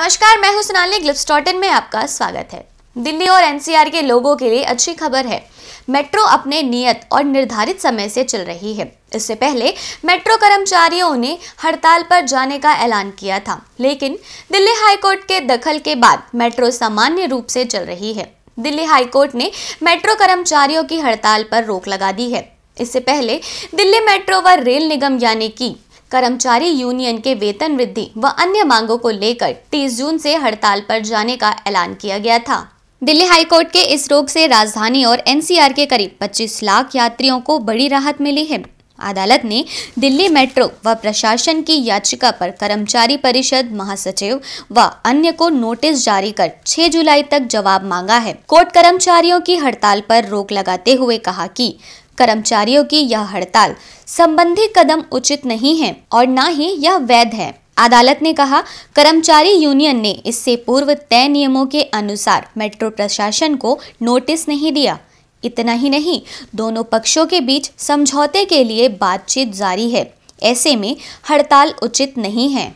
नमस्कार मैं हूं सोनाली ग्लिप्सटॉटन में आपका स्वागत है दिल्ली और एनसीआर के लोगों के लिए अच्छी खबर है मेट्रो अपने नियत और निर्धारित समय से चल रही है इससे पहले मेट्रो कर्मचारियों ने हड़ताल पर जाने का ऐलान किया था लेकिन दिल्ली हाईकोर्ट के दखल के बाद मेट्रो सामान्य रूप से चल रही है दिल्ली हाईकोर्ट ने मेट्रो कर्मचारियों की हड़ताल पर रोक लगा दी है इससे पहले दिल्ली मेट्रो व रेल निगम यानी कि कर्मचारी यूनियन के वेतन वृद्धि व अन्य मांगों को लेकर 30 जून से हड़ताल पर जाने का ऐलान किया गया था दिल्ली हाईकोर्ट के इस रोक से राजधानी और एनसीआर के करीब 25 लाख यात्रियों को बड़ी राहत मिली है अदालत ने दिल्ली मेट्रो व प्रशासन की याचिका पर कर्मचारी परिषद महासचिव व अन्य को नोटिस जारी कर 6 जुलाई तक जवाब मांगा है कोर्ट कर्मचारियों की हड़ताल पर रोक लगाते हुए कहा कि कर्मचारियों की यह हड़ताल संबंधी कदम उचित नहीं है और न ही यह वैध है अदालत ने कहा कर्मचारी यूनियन ने इससे पूर्व तय नियमों के अनुसार मेट्रो प्रशासन को नोटिस नहीं दिया इतना ही नहीं दोनों पक्षों के बीच समझौते के लिए बातचीत जारी है ऐसे में हड़ताल उचित नहीं है